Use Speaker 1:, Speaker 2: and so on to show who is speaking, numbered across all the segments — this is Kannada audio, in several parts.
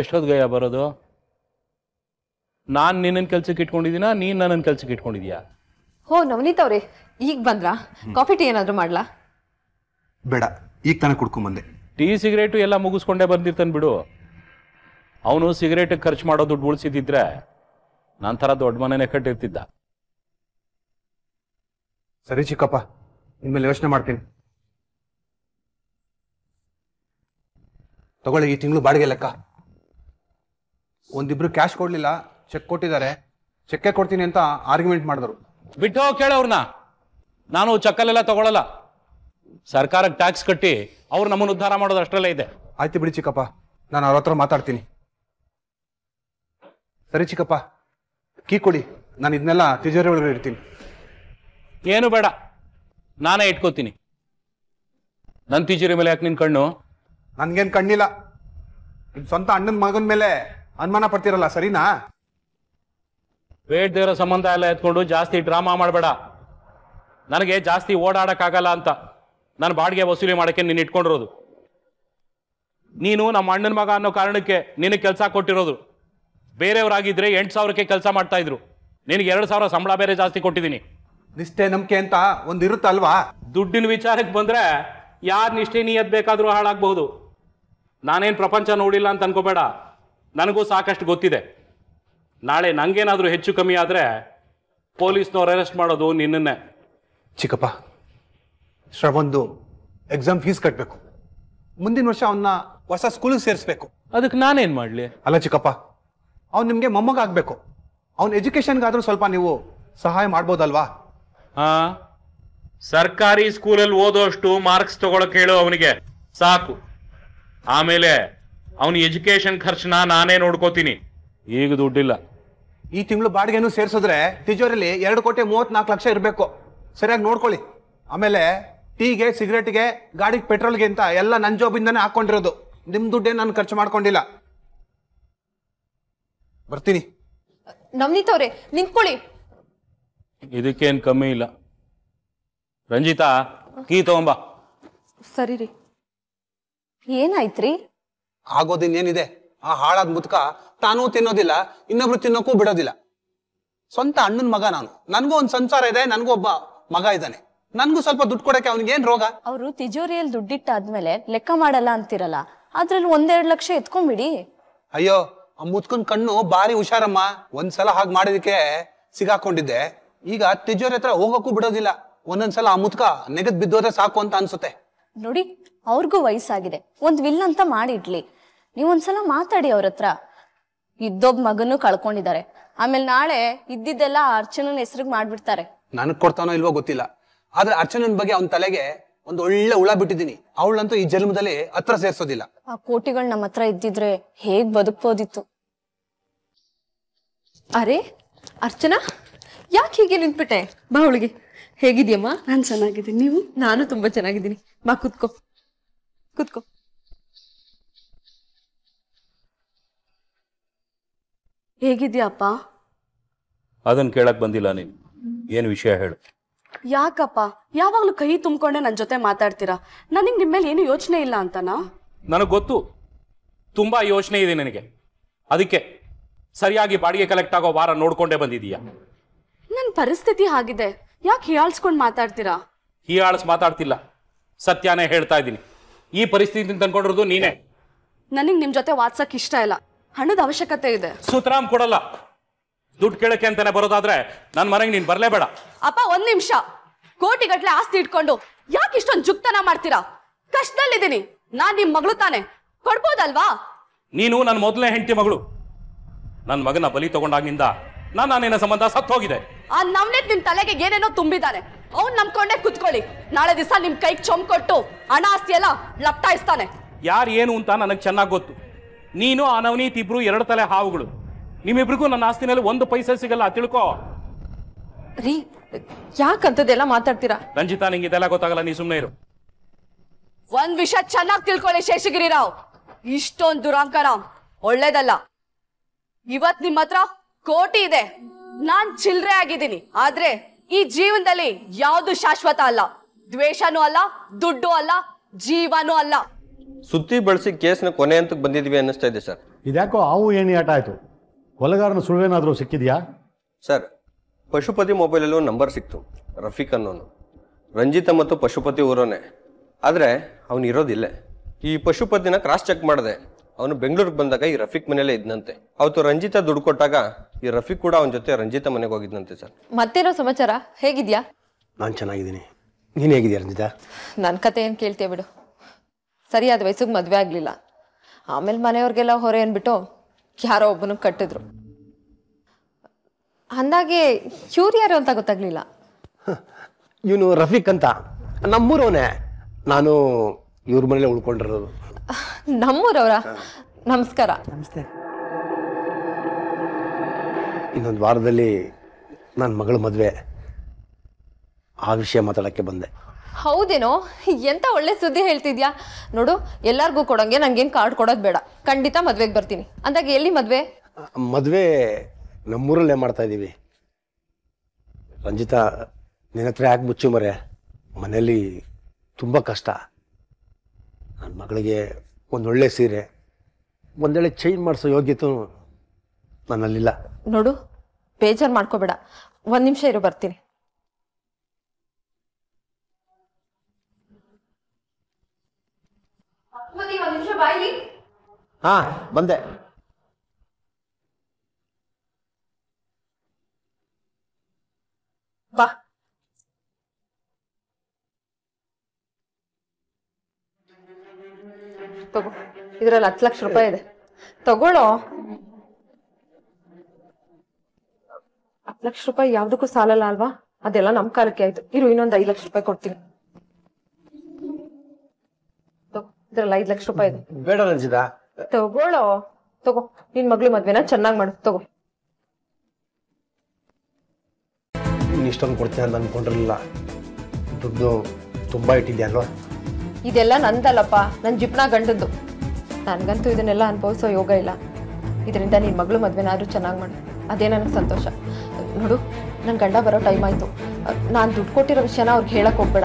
Speaker 1: ಎಷ್ಟೊತ್ತು ಗಯ ಬರೋದು ನಾನು ನಿನ್ನ ಕೆಲ್ಸಕ್ಕೆ ಇಟ್ಕೊಂಡಿದ್ದೀನ ನೀನು ನನ್ನ ಕೆಲ್ಸಕ್ಕೆ ಇಟ್ಕೊಂಡಿದ್ಯಾ
Speaker 2: ಹೋ ನವನೀತ್ ಅವ್ರೆ ಈಗ ಬಂದ್ರಾ ಕಾಫಿ ಟೀ ಏನಾದರೂ ಮಾಡ್ಲಾ
Speaker 1: ಬೇಡ ಈಗ ತಾನೇ ಬಂದೆ ಟೀ ಸಿಗರೇಟು ಎಲ್ಲ ಮುಗಿಸ್ಕೊಂಡೇ ಬಂದಿರ್ತಾನೆ ಬಿಡು ಅವನು ಸಿಗರೇಟ್ ಖರ್ಚು ಮಾಡೋ ದುಡ್ಡು ಉಳಿಸಿದ್ರೆ ನಾನ್ ಥರ ದೊಡ್ಡ ಮನೆನೇ ಕಟ್ಟಿರ್ತಿದ್ದ
Speaker 3: ಸರಿ ಚಿಕ್ಕಪ್ಪ ನಿಮ್ಮಲ್ಲಿ ಯೋಚನೆ ಮಾಡ್ತೀನಿ ತಗೊಳ್ಳಿ ಈ ತಿಂಗಳು ಬಾಡಿಗೆ ಲೆಕ್ಕ ಒಂದಿಬ್ರು ಕ್ಯಾಶ್ ಕೊಡ್ಲಿಲ್ಲ ಚೆಕ್ ಕೊಟ್ಟಿದ್ದಾರೆ ಚೆಕ್ಕೆ ಕೊಡ್ತೀನಿ ಅಂತ ಆರ್ಗ್ಯುಮೆಂಟ್ ಮಾಡಿದ್ರು ಬಿಟ್ಟು ಅವ್ರನ್ನ
Speaker 1: ನಾನು ಚಕ್ಕಲ್ಲೆಲ್ಲ ತಗೊಳ್ಳಲ್ಲ ಸರ್ಕಾರಕ್ಕೆ ಟ್ಯಾಕ್ಸ್ ಕಟ್ಟಿ ಅವ್ರು ನಮ್ಮನ್ನು ಉದ್ಧಾರ ಮಾಡೋದು ಅಷ್ಟರಲ್ಲೇ ಇದೆ
Speaker 3: ಆಯ್ತು ಬಿಡಿ ಚಿಕ್ಕಪ್ಪ ನಾನು ಅವ್ರ ಹತ್ರ ಮಾತಾಡ್ತೀನಿ ಸರಿ ಚಿಕ್ಕಪ್ಪ ಕೀ ಕೊಡಿ ನಾನು ಇದನ್ನೆಲ್ಲ ತಿಜೋರಿ ಒಳಗಡೆ ಇಡ್ತೀನಿ ಏನು ಬೇಡ
Speaker 1: ನಾನೇ ಇಟ್ಕೋತೀನಿ ನನ್ನ ತಿಜೋರಿ ಮೇಲೆ ಯಾಕೆ ನಿನ್ನ ಕಣ್ಣು ನನಗೇನು ಕಣ್ಣಿಲ್ಲ ಸ್ವಂತ ಅಣ್ಣನ ಮಗನ ಮೇಲೆ ಅನುಮಾನ ಪಡ್ತಿರಲ್ಲ ಸರಿನಾ ವೇಟ್ ದೇವರ ಸಂಬಂಧ ಎಲ್ಲ ಎತ್ಕೊಂಡು ಜಾಸ್ತಿ ಡ್ರಾಮಾ ಮಾಡಬೇಡ ನನಗೆ ಜಾಸ್ತಿ ಓಡಾಡಕ್ಕಾಗಲ್ಲ ಅಂತ ನಾನು ಬಾಡಿಗೆ ವಸೂಲಿ ಮಾಡಕ್ಕೆ ನೀನು ಇಟ್ಕೊಂಡಿರೋದು ನೀನು ನಮ್ಮ ಅಣ್ಣನ ಮಗ ಅನ್ನೋ ಕಾರಣಕ್ಕೆ ನಿನಗೆ ಕೆಲಸ ಕೊಟ್ಟಿರೋದು ಬೇರೆಯವರಾಗಿದ್ರೆ ಎಂಟು ಸಾವಿರಕ್ಕೆ ಕೆಲಸ ಮಾಡ್ತಾ ಇದ್ರು ನಿನಗೆ ಎರಡು ಸಾವಿರ ಸಂಬಳ ಬೇರೆ ಜಾಸ್ತಿ ಕೊಟ್ಟಿದ್ದೀನಿ
Speaker 3: ನಿಷ್ಠೆ ನಂಬಿಕೆ ಅಂತ ಒಂದು ಇರುತ್ತಲ್ವಾ
Speaker 1: ದುಡ್ಡಿನ ವಿಚಾರಕ್ಕೆ ಬಂದರೆ ಯಾರು ನಿಷ್ಠೆ ನೀಯತ್ ಬೇಕಾದರೂ ಹಾಳಾಗಬಹುದು ನಾನೇನು ಪ್ರಪಂಚ ನೋಡಿಲ್ಲ ಅಂತ ಅನ್ಕೋಬೇಡ ನನಗೂ ಸಾಕಷ್ಟು ಗೊತ್ತಿದೆ ನಾಳೆ ನನಗೇನಾದರೂ ಹೆಚ್ಚು ಕಮ್ಮಿ ಆದರೆ ಪೊಲೀಸ್ನವ್ರು ಅರೆಸ್ಟ್ ಮಾಡೋದು ನಿನ್ನನ್ನೇ
Speaker 3: ಚಿಕ್ಕಪ್ಪ ಶ್ರವಂದು ಎಕ್ಸಾಮ್ ಫೀಸ್ ಕಟ್ಟಬೇಕು ಮುಂದಿನ ವರ್ಷ ಅವನ್ನ ಹೊಸ ಸ್ಕೂಲಿಗೆ ಸೇರಿಸ್ಬೇಕು ಅದಕ್ಕೆ ನಾನೇನು ಮಾಡಲಿ ಅಲ್ಲ ಚಿಕ್ಕಪ್ಪ ಅವ್ನು ನಿಮಗೆ ಮೊಮ್ಮಗ ಆಗಬೇಕು ಅವ್ನ ಎಜುಕೇಷನ್ಗಾದರೂ ಸ್ವಲ್ಪ ನೀವು ಸಹಾಯ ಮಾಡ್ಬೋದಲ್ವಾ ಹಾಂ
Speaker 1: ಸರ್ಕಾರಿ ಸ್ಕೂಲಲ್ಲಿ ಓದೋಷ್ಟು ಮಾರ್ಕ್ಸ್ ತಗೊಳಕ್ಕೆ ಹೇಳು ಅವನಿಗೆ ಸಾಕು ಆಮೇಲೆ ಅವನ ಎಜುಕೇಶನ್ ಖರ್ಚನ್ನ ನಾನೇ ನೋಡ್ಕೋತೀನಿ ಈಗ ದುಡ್ಡಿಲ್ಲ
Speaker 3: ಈ ತಿಂಗಳು ಬಾಡಿಗೆನೂ ಸೇರಿಸಿದ್ರೆ ತಿಜೋರಿಲಿ ಎರಡು ಕೋಟಿ ಮೂವತ್ನಾಲ್ಕು ಲಕ್ಷ ಇರಬೇಕು ಸರಿಯಾಗಿ ನೋಡ್ಕೊಳ್ಳಿ ಆಮೇಲೆ ಟೀಗೆ ಸಿಗರೇಟ್ಗೆ ಗಾಡಿಗೆ ಪೆಟ್ರೋಲ್ಗೆ ಅಂತ ಎಲ್ಲ ನನ್ನ ಜೋಬಿಂದನೇ ಹಾಕೊಂಡಿರೋದು ನಿಮ್ಮ ದುಡ್ಡೇ ನಾನು ಖರ್ಚು ಮಾಡ್ಕೊಂಡಿಲ್ಲ ಬರ್ತೀನಿ
Speaker 2: ನಮ್ನಿತವ್ರೆ ನಿಂತ್ಕೊಳ್ಳಿ
Speaker 1: ಇದಕ್ಕೇನು ಕಮ್ಮಿ ಇಲ್ಲ
Speaker 3: ರಂಜಿತಾ ಕೀ ತಗೊಂಬಾ
Speaker 2: ಸರಿ ರೀ ಏನಾಯ್ತ್ರಿ
Speaker 3: ಆಗೋದಿನ್ನೇನಿದೆ ಆ ಹಾಳಾದ ಮುದ್ಕ ತಾನೂ ತಿನ್ನೋದಿಲ್ಲ ಇನ್ನೊಬ್ರು ತಿನ್ನೋಕ್ಕೂ ಬಿಡೋದಿಲ್ಲ ಸ್ವಂತ ಅಣ್ಣನ ಮಗ ನಾನು ನನಗೂ ಒಂದು ಸಂಸಾರ ಇದೆ ನನಗೂ ಒಬ್ಬ ಮಗ ಇದ್ದಾನೆ ನನಗೂ ಸ್ವಲ್ಪ ದುಡ್ಡು ಕೊಡಕ್ಕೆ ಅವ್ನಿಗೆ ಏನ್ ರೋಗ
Speaker 4: ಅವರು ತಿಜೋರಿಯಲ್ಲಿ ದುಡ್ಡಿಟ್ಟಾದ್ಮೇಲೆ ಲೆಕ್ಕ ಮಾಡಲ್ಲ ಅಂತಿರಲ್ಲ ಅದ್ರಲ್ಲಿ ಒಂದೆರಡು ಲಕ್ಷ ಎತ್ಕೊಂಡ್ಬಿಡಿ
Speaker 3: ಅಯ್ಯೋ ಆ ಮುತ್ಕನ್ ಕಣ್ಣು ಬಾರಿ ಹುಷಾರಮ್ಮ ಒಂದ್ಸಲ ಹಾಗೆ ಮಾಡಿದಕ್ಕೆ ಸಿಗಾಕೊಂಡಿದ್ದೆ ಈಗ ತಿಜೋರಿ ಹತ್ರ ಹೋಗಕ್ಕೂ ಬಿಡೋದಿಲ್ಲ ಒಂದೊಂದ್ಸಲ ಆ ಮುದ್ಕ ನೆಗದ್ ಬಿದ್ದೋದ್ರೆ ಸಾಕು ಅಂತ ಅನ್ಸುತ್ತೆ
Speaker 4: ನೋಡಿ ಅವ್ರಿಗೂ ವಯಸ್ಸಾಗಿದೆ ಒಂದ್ ವಿಲ್ ಅಂತ ಮಾಡಿಡ್ಲಿ ನೀವು ಒಂದ್ಸಲ ಮಾತಾಡಿ ಅವ್ರ ಹತ್ರ ಇದ್ದೊಬ್ ಮಗನೂ ಕಳ್ಕೊಂಡಿದ್ದಾರೆ ಆಮೇಲೆ ನಾಳೆ ಇದ್ದಿದ್ದೆಲ್ಲ ಅರ್ಚನನ್ ಹೆಸರಿಗೆ ಮಾಡ್ಬಿಡ್ತಾರೆ
Speaker 3: ನನಗ್ ಕೊಡ್ತಾನೋ ಇಲ್ವೋ ಗೊತ್ತಿಲ್ಲ ಆದ್ರೆ ಅರ್ಚನನ್ ಬಗ್ಗೆ ಅವನ ತಲೆಗೆ ಒಂದ್ ಒಳ್ಳೆ ಹುಳ ಬಿಟ್ಟಿದ್ದೀನಿ ಅವಳಂತೂ ಈ ಜನ್ಮದಲ್ಲಿ ಹತ್ರ ಸೇರ್ಸೋದಿಲ್ಲ
Speaker 4: ಆ ಕೋಟಿಗಳು ನಮ್ಮ ಹತ್ರ ಇದ್ದಿದ್ರೆ ಹೇಗ್ ಬದುಕ್ಬೋದಿತ್ತು
Speaker 2: ಅರೆ ಅರ್ಚನಾ ಯಾಕೆ ಹೀಗೆ ನಿಂತ್ಬಿಟ್ಟೆ ಬಾ ಅವಳಿಗೆ ಹೇಗಿದ್ಯಮ್ಮ ನಾನ್ ಚೆನ್ನಾಗಿದ್ದೀನಿ ನೀವು ನಾನು ತುಂಬಾ ಚೆನ್ನಾಗಿದ್ದೀನಿ ಬಾ ಕುತ್ಕೋ ಕುತ್ಕೋ
Speaker 4: ಹೇಗಿದ್ಯಾಪ್ಪ
Speaker 1: ಅದನ್ನ ಕೇಳಕ್ ಬಂದಿಲ್ಲ ನೀನು ಏನು ವಿಷಯ ಹೇಳು
Speaker 4: ಯಾಕಪ್ಪ ಯಾವಾಗಲೂ ಕೈ ತುಂಬಿಕೊಂಡೆ ನನ್ನ ಜೊತೆ ಮಾತಾಡ್ತೀರಾ ನನಗೆ ನಿಮ್ಮ ಏನು ಯೋಚನೆ ಇಲ್ಲ ಅಂತನಾ
Speaker 1: ನನಗೆ ಗೊತ್ತು ತುಂಬಾ ಯೋಚನೆ ಇದೆ ನನಗೆ ಅದಕ್ಕೆ ಸರಿಯಾಗಿ ಬಾಡಿಗೆ ಕಲೆಕ್ಟ್ ಆಗೋ ವಾರ ನೋಡ್ಕೊಂಡೇ ಬಂದಿದೀಯಾ
Speaker 4: ನನ್ನ ಪರಿಸ್ಥಿತಿ ಆಗಿದೆ ಯಾಕೆ ಹೀಯಾಳ್ಸ್ಕೊಂಡು ಮಾತಾಡ್ತೀರಾ
Speaker 1: ಹೀಯಾಳ್ಸ್ ಮಾತಾಡ್ತಿಲ್ಲ ಸತ್ಯಾನೇ ಹೇಳ್ತಾ ಇದ್ದೀನಿ ಈ ಪರಿಸ್ಥಿತಿ ತಂದ್ಕೊಂಡಿರೋದು ನೀನೇ
Speaker 4: ನನಗ್ ನಿಮ್ಮ ಜೊತೆ ವಾಟ್ಸಕ್ ಇಷ್ಟ ಇಲ್ಲ ಹಣದ ಅವಶ್ಯಕತೆ ಇದೆ
Speaker 1: ಸುತರಾಮ್ ಕೊಡಲ್ಲ ದುಡ್ಡು ಕೇಳಕ್ಕೆ ಅಂತಾನೆ ಬರೋದಾದ್ರೆ ನನ್ನ ಮನೆಗೆ ನೀನ್ ಬರ್ಲೇ ಬೇಡ
Speaker 4: ಅಪ್ಪ ಒಂದ್ ನಿಮಿಷ ಕೋಟಿ ಗಟ್ಲೆ ಆಸ್ತಿ ಇಟ್ಕೊಂಡು ಯಾಕೆ ಇಷ್ಟೊಂದು ಜುಕ್ತನ ಮಾಡ್ತೀರಾ ಕಷ್ಟದಲ್ಲಿದ್ದೀನಿ ನಾನ್ ನಿಮ್ ಮಗಳು ತಾನೆ ಕೊಡ್ಬೋದಲ್ವಾ
Speaker 1: ನೀನು ನನ್ನ ಮೊದಲನೇ ಹೆಂಡತಿ ಮಗಳು ನನ್ನ ಮಗನ ಬಲಿ ತಗೊಂಡಾಗಿಂದ ನಾನು ನಾನೇನ ಸಂಬಂಧ ಸತ್ತು ಹೋಗಿದೆ
Speaker 4: ಆ ನವನಿತ್ ನಿಮ್ ತಲೆಗೆ ಏನೇನೋ ತುಂಬಿದ್ದಾನೆ ಅವ್ನ್ ನಂಬ್ಕೊಂಡೆ ಕುತ್ಕೊಳ್ಳಿ ನಾಳೆ ದಿವಸ ನಿಮ್ ಕೈಗೆ ಚೊಂಬ್ ಕೊಟ್ಟು ಹಣ ಆಸ್ತಿ ಎಲ್ಲ ಲಪ್ತಾಯಿಸ್ತಾನೆ
Speaker 1: ಯಾರು ಏನು ಅಂತ ನನಗೆ ಚೆನ್ನಾಗಿ ಗೊತ್ತು ನೀನು ಆ ನವನೀತ್ ಇಬ್ರು ಎರಡು ತಲೆ ಹಾವುಗಳು ನಿಮ್ಮಿಬ್ರಿಗೂ ನನ್ನ ಆಸ್ತಿನಲ್ಲಿ ಒಂದು ಪೈಸೆ ಸಿಗಲ್ಲ ತಿಳ್ಕೋ
Speaker 4: ರೀ ಯಾಕಂತದೆಲ್ಲ ಮಾತಾಡ್ತೀರಾ
Speaker 1: ರಂಜಿತಾ ನಿಂಗೆ ಇದೆಲ್ಲ ಗೊತ್ತಾಗಲ್ಲ ನೀ ಸುಮ್ಮನೆ ಇರು
Speaker 4: ಒಂದ್ ವಿಷಯ ಚೆನ್ನಾಗಿ ತಿಳ್ಕೊಳ್ಳಿ ಶೇಷಗಿರಿ ರಾವ್ ಇಷ್ಟೊಂದು ದುರಾಂಕಾರ ಒಳ್ಳೇದಲ್ಲ ಇವತ್ ನಿಮ್ ಹತ್ರ ಕೋಟಿ ಇದೆ ನಾನ್ ಚಿಲ್ರೆ ಆಗಿದ್ದೀನಿ ಆದ್ರೆ ಈ ಜೀವನದಲ್ಲಿ ಯಾವ್ದು ಶಾಶ್ವತ ಅಲ್ಲ ದ್ವೇಷನೂ ಅಲ್ಲ ದುಡ್ಡು ಅಲ್ಲ ಜೀವನೂ ಅಲ್ಲ
Speaker 5: ಸುದ್ದಿ ಬಳಸಿ ಕೇಸ್ನ ಕೊನೆ ಹಂತಕ್ಕೆ ಬಂದಿದ್ವಿ ಅನ್ನಿಸ್ತಾ ಇದೆ ಸರ್ ಇದ್ಯಾಕೋ ಆವು ಏನು ಆಟ ಆಯಿತು ಕೊಲೆಗಾರನ ಸುಳುವೇನಾದರೂ ಸಿಕ್ಕಿದೆಯಾ ಸರ್ ಪಶುಪತಿ ಮೊಬೈಲಲ್ಲೂ ನಂಬರ್ ಸಿಕ್ತು ರಫೀಕ್ ಅನ್ನೋನು ರಂಜಿತ ಮತ್ತು ಪಶುಪತಿ ಊರೋನೆ ಆದರೆ ಅವನು ಇರೋದಿಲ್ಲ ಈ ಪಶುಪತಿನ ಕ್ರಾಸ್ ಚೆಕ್ ಮಾಡಿದೆ ಅವನು ಬೆಂಗಳೂರಿಗೆ ಬಂದಾಗ ಈ ರಫೀಕ್ ಮನೆಯಲ್ಲೇ ಇದ್ನಂತೆ ಅವತ್ತು ರಂಜಿತ ದುಡ್ಡು ಕೊಟ್ಟಾಗ ಈ ರಫೀಕ್ ಕೂಡ ಅವನ ಜೊತೆ ರಂಜಿತ ಮನೆಗೆ ಹೋಗಿದ್ನಂತೆ ಸರ್
Speaker 2: ಮತ್ತೇನೋ ಸಮಾಚಾರ ಹೇಗಿದ್ಯಾ
Speaker 5: ನಾನು ಚೆನ್ನಾಗಿದ್ದೀನಿ ನೀನು ಹೇಗಿದ್ಯಾ ರಂಜಿತ
Speaker 2: ನನ್ನ ಕತೆ ಏನು ಕೇಳ್ತೀಯ ಬಿಡು ಸರಿಯಾದ ವಯಸ್ಸಿಗೆ ಮದುವೆ ಆಗಲಿಲ್ಲ ಆಮೇಲೆ ಮನೆಯವ್ರಿಗೆಲ್ಲ ಹೊರೆ ಅಂದ್ಬಿಟ್ಟು ಯಾರೋ ಒಬ್ಬನಿಗೆ ಕಟ್ಟಿದ್ರು ಅಂದಾಗೆ ಇವ್ರು ಯಾರು ಅಂತ ಗೊತ್ತಾಗ್ಲಿಲ್ಲ
Speaker 5: ಇವನು ರಫೀಕ್
Speaker 3: ಅಂತ ನಮ್ಮೂರವನೇ ನಾನು ಇವ್ರ ಮನೇಲಿ ಉಳ್ಕೊಂಡಿರೋದು
Speaker 2: ನಮ್ಮೂರವರ ನಮಸ್ಕಾರ ನಮಸ್ತೆ
Speaker 3: ಇನ್ನೊಂದು ವಾರದಲ್ಲಿ ನನ್ನ ಮಗಳ ಮದುವೆ ಆ ವಿಷಯ ಮಾತಾಡೋಕ್ಕೆ ಬಂದೆ
Speaker 2: ಹೌದೇನೋ ಎಂತ ಒಳ್ಳೆ ಸುದ್ದಿ ಹೇಳ್ತಿದ್ಯಾ ನೋಡು ಎಲ್ಲರಿಗೂ ಕೊಡೋಂಗೆ ಏನು ಕಾರ್ಡ್ ಕೊಡೋದು ಬೇಡ ಖಂಡಿತ ಮದ್ವೆಗೆ ಬರ್ತೀನಿ ಅಂದಾಗ ಎಲ್ಲಿ ಮದ್ವೆ
Speaker 3: ಮದ್ವೆ ನಮ್ಮೂರಲ್ಲೇ ಮಾಡ್ತಾ ಇದೀವಿ ರಂಜಿತಾ ನಿನ್ನ ಹತ್ರ ಯಾಕೆ ಮುಚ್ಚು ಮರೆ ಮನೆಯಲ್ಲಿ ತುಂಬ ಕಷ್ಟ ನನ್ನ ಮಗಳಿಗೆ ಒಂದೊಳ್ಳೆ ಸೀರೆ ಒಂದೇಳೆ ಚೇಂಜ್ ಮಾಡಿಸೋ ಯೋಗ್ಯತೆ ನನ್ನಲ್ಲಿಲ್ಲ
Speaker 2: ನೋಡು ಬೇಜಾರು ಮಾಡ್ಕೋಬೇಡ ಒಂದು ನಿಮಿಷ ಇರೋ ಬರ್ತೀನಿ
Speaker 6: ಹಾ ಬಂದೆ
Speaker 7: ಬಾ
Speaker 2: ತಗೋ ಇದ್ರಲ್ಲಿ ಹತ್ತು ಲಕ್ಷ ರೂಪಾಯಿ ಇದೆ ತಗೊಳ್ಳೋ ಹತ್ತು ಲಕ್ಷ ರೂಪಾಯಿ ಯಾವ್ದಕ್ಕೂ ಸಾಲಲ್ಲ ಅಲ್ವಾ ಅದೆಲ್ಲ ನಮ್ ಕಾಲಕ್ಕೆ ಆಯ್ತು ಇರು ಇನ್ನೊಂದ್ ಐದ್ ಲಕ್ಷ ರೂಪಾಯಿ ಕೊಡ್ತೀನಿ ಇದ್ರಲ್ಲಿ ಐದ್ ಲಕ್ಷ ರೂಪಾಯಿ ಇದೆ
Speaker 6: ಬೇಡ
Speaker 3: ರಂಜಿತಾ
Speaker 2: ತಗೋಳೋ ತಗೋ ನಿನ್ ಮಗಳು ಮದ್ವೆನ ಚೆನ್ನಾಗಿ ಮಾಡು ತಗೋ
Speaker 3: ಇಷ್ಟೊಂದು ಕೊಡ್ತೀನಿ ಅಂತ ಅನ್ಕೊಂಡಿರಲಿಲ್ಲ ದುಡ್ಡು ತುಂಬಾ ಇಟ್ಟಿದ್ದೆ ಅಲ್ವಾ
Speaker 2: ಇದೆಲ್ಲ ನಂದಲ್ಲಪ್ಪ ನನ್ನ ಜಿಪ್ನ ಗಂಡದ್ದು ನನಗಂತೂ ಇದನ್ನೆಲ್ಲ ಅನುಭವಿಸೋ ಯೋಗ ಇಲ್ಲ ಇದರಿಂದ ನಿನ್ನ ಮಗಳು ಮದ್ವೆನಾದ್ರೂ ಚೆನ್ನಾಗಿ ಮಾಡು ಅದೇ ನನಗೆ ಸಂತೋಷ ನೋಡು ನನ್ನ ಗಂಡ ಬರೋ ಟೈಮ್ ಆಯ್ತು ನಾನು ದುಡ್ಡು ಕೊಟ್ಟಿರೋ ವಿಷಯನ ಅವ್ರಿಗೆ ಹೇಳಕ್ ಹೋಗ್ಬೇಡ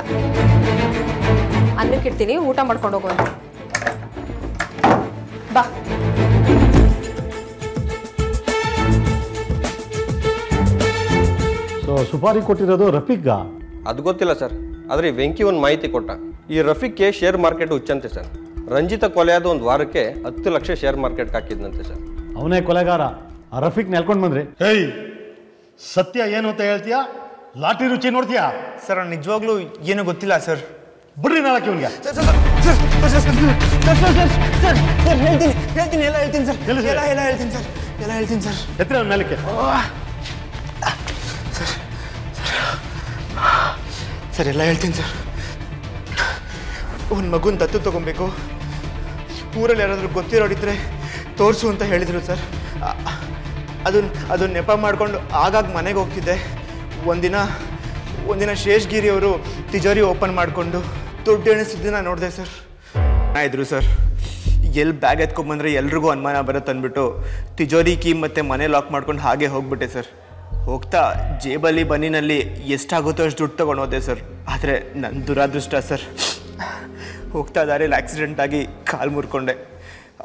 Speaker 2: ಇಡ್ತೀನಿ ಊಟ ಮಾಡ್ಕೊಂಡು ಹೋಗುವಂತ ಬಾ
Speaker 5: ಸೊ ಸುಪಾರಿ ಕೊಟ್ಟಿರೋದು ರಫೀಕ್ಗಾ ಅದು ಗೊತ್ತಿಲ್ಲ ಸರ್ ಆದರೆ ವೆಂಕಿ ಒಂದು ಮಾಹಿತಿ ಕೊಟ್ಟ ಈ ರಫೀಕ್ಗೆ ಶೇರ್ ಮಾರ್ಕೆಟ್ ಉಚ್ಚಂತೆ ಸರ್ ರಂಜಿತ ಕೊಲೆಯಾದ ಒಂದು ವಾರಕ್ಕೆ ಹತ್ತು ಲಕ್ಷ ಶೇರ್ ಮಾರ್ಕೆಟ್ಗೆ ಹಾಕಿದ್ನಂತೆ ಸರ್ ಅವನೇ ಕೊಲೆಗಾರ ಆ ರಫೀಕ್ ನೆಲ್ಕೊಂಡು ಬಂದ್ರಿ ಹೇಯ್ ಸತ್ಯ ಏನು ಅಂತ ಹೇಳ್ತೀಯಾ ಲಾಟಿ ರುಚಿ ನೋಡ್ತೀಯಾ ಸರ್ ನಿಜವಾಗ್ಲೂ
Speaker 8: ಏನೂ ಗೊತ್ತಿಲ್ಲ ಸರ್ ಬಿಡ್ರಿ ನಾಳೆ ಇವನಿಗೆ
Speaker 9: ಸರ್ ಹೇಳ್ತೀನಿ ಹೇಳ್ತೀನಿ ಎಲ್ಲ ಹೇಳ್ತೀನಿ ಸರ್ ಎಲ್ಲ ಎಲ್ಲ ಹೇಳ್ತೀನಿ ಸರ್ ಎಲ್ಲ ಹೇಳ್ತೀನಿ ಸರ್
Speaker 8: ಎತ್ತರ ಅವ್ನ ಮೇಲಕ್ಕೆ ಸರ್ ಸರ್ ಎಲ್ಲ ಹೇಳ್ತೀನಿ ಸರ್ ಒಂದು ಮಗುನ ದತ್ತು ತೊಗೊಬೇಕು ಊರಲ್ಲಿ ಯಾರಾದರೂ ಗೊತ್ತಿರೋರಿದ್ರೆ ತೋರಿಸು ಅಂತ ಹೇಳಿದರು ಸರ್ ಅದನ್ನ ಅದನ್ನ ನೆಪ ಮಾಡಿಕೊಂಡು ಆಗಾಗ ಮನೆಗೆ ಹೋಗ್ತಿದ್ದೆ ಒಂದಿನ ಒಂದಿನ ಶೇಷ್ಗಿರಿಯವರು ತಿಜೋರಿ ಓಪನ್ ಮಾಡಿಕೊಂಡು ದುಡ್ಡು ಎಣಿಸಿದ್ದನ್ನ ನೋಡಿದೆ ಸರ್ ನಾ ಸರ್ ಎಲ್ಲಿ ಬ್ಯಾಗ್ ಎತ್ಕೊಂಡ್ಬಂದ್ರೆ ಎಲ್ರಿಗೂ ಅನುಮಾನ ಬರುತ್ತೆ ಅಂದ್ಬಿಟ್ಟು ತಿಜೋರಿ ಕೀ ಮತ್ತು ಮನೆ ಲಾಕ್ ಮಾಡ್ಕೊಂಡು ಹಾಗೆ ಹೋಗ್ಬಿಟ್ಟೆ ಸರ್ ಹೋಗ್ತಾ ಜೇಬಲ್ಲಿ ಬನ್ನಿನಲ್ಲಿ ಎಷ್ಟಾಗುತ್ತೋ ಅಷ್ಟು ದುಡ್ಡು ತೊಗೊಂಡೋದೆ ಸರ್ ಆದರೆ ನನ್ನ ದುರಾದೃಷ್ಟ ಸರ್ ಹೋಗ್ತಾ ದಾರಿಯಲ್ಲಿ ಆಕ್ಸಿಡೆಂಟ್ ಕಾಲು ಮುರ್ಕೊಂಡೆ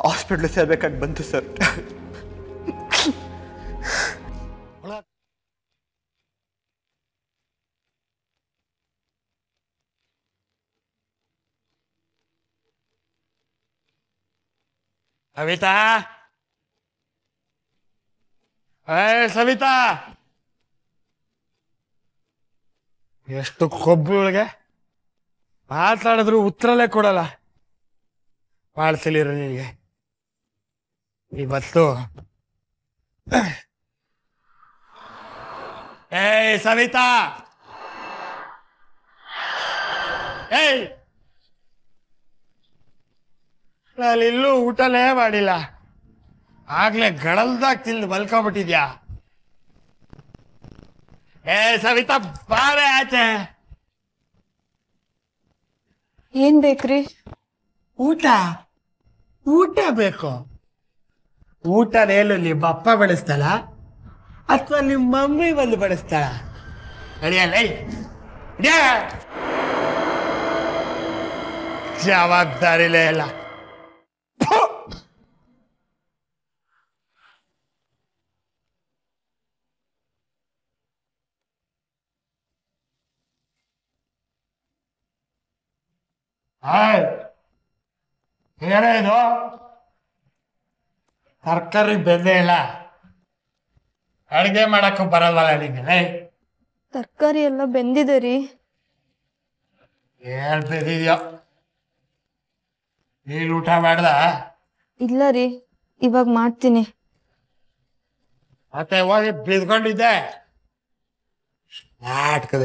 Speaker 8: ಹಾಸ್ಪಿಟ್ಲಿಗೆ ಸೇರ್ಬೇಕಾಗಿ ಬಂತು ಸರ್ ಸವಿತಾ ಏ ಸವಿತಾ ಎಷ್ಟು ಕೊಬ್ಬು ಮಾತಾಡಿದ್ರು ಉತ್ತರಲೇ ಕೊಡಲ್ಲ ಮಾಡ್ಸಲಿರ ನಿನಗೆ ಇವತ್ತು ಏಯ್ ಸವಿತಾ ಏಯ್ ಇಲ್ಲೂ ಊಟನೇ ಮಾಡಿಲ್ಲ ಆಗ್ಲೇ ಗಡಲ್ದಾಗ್ ತಿಂದು ಮಲ್ಕೊಂಬಿಟ್ಟಿದ್ಯಾ ಏ ಸವಿತಾ ಬಾರೆ ಆಚೆ
Speaker 9: ಏನ್ ಬೇಕ್ರಿ ಊಟ
Speaker 8: ಊಟ ಬೇಕು ಏನು ನಿಮ್ಮ ಅಪ್ಪ ಬೆಳೆಸ್ತಾಳ ಅಥವಾ ನಿಮ್ಮ ಮಮ್ಮಿ ಬಂದು ಬಳಸ್ತಾಳ ಅಡಿಯಲ್ಲ ಜವಾಬ್ದಾರಿಲೇ ಇಲ್ಲ ಆಯ್ ಏನೇ ಇದು ತರಕಾರಿ ಬೆಂದೇ ಇಲ್ಲ ಅಡಿಗೆ ಮಾಡಕ್ಕ ಬರಲ್ವಲ್ಲ ನಿಮಗೆ
Speaker 7: ತರಕಾರಿ ಎಲ್ಲ ಬೆಂದಿದೆ ರೀ
Speaker 8: ಏನ್ ಬೆಂದಿದ್ಯೋ ನೀನು ಊಟ ಮಾಡ್ದ
Speaker 7: ಇಲ್ಲ ರೀ ಇವಾಗ ಮಾಡ್ತೀನಿ
Speaker 8: ಮತ್ತೆ ಹೋಗಿ ಬಿದ್ಕೊಂಡಿದ್ದೆ ನಾಟಕದ